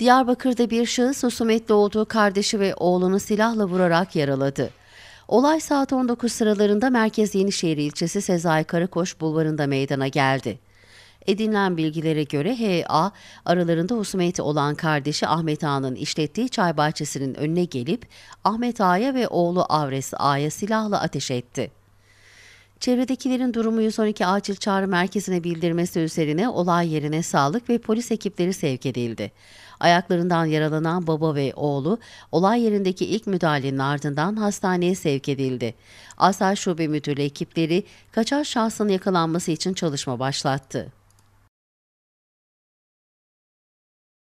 Diyarbakır'da bir şahıs husumetli olduğu kardeşi ve oğlunu silahla vurarak yaraladı. Olay saat 19 sıralarında Merkez Yenişehir ilçesi Sezai Karakoş bulvarında meydana geldi. Edinilen bilgilere göre H.A. aralarında husumeti olan kardeşi Ahmet A'nın işlettiği çay bahçesinin önüne gelip Ahmet Ağa'ya ve oğlu Avres Ağa'ya silahla ateş etti. Çevredekilerin durumu 112 acil çağrı merkezine bildirmesi üzerine olay yerine sağlık ve polis ekipleri sevk edildi. Ayaklarından yaralanan baba ve oğlu olay yerindeki ilk müdahalenin ardından hastaneye sevk edildi. Asal Şube Müdürlüğü ekipleri kaçar şahsın yakalanması için çalışma başlattı.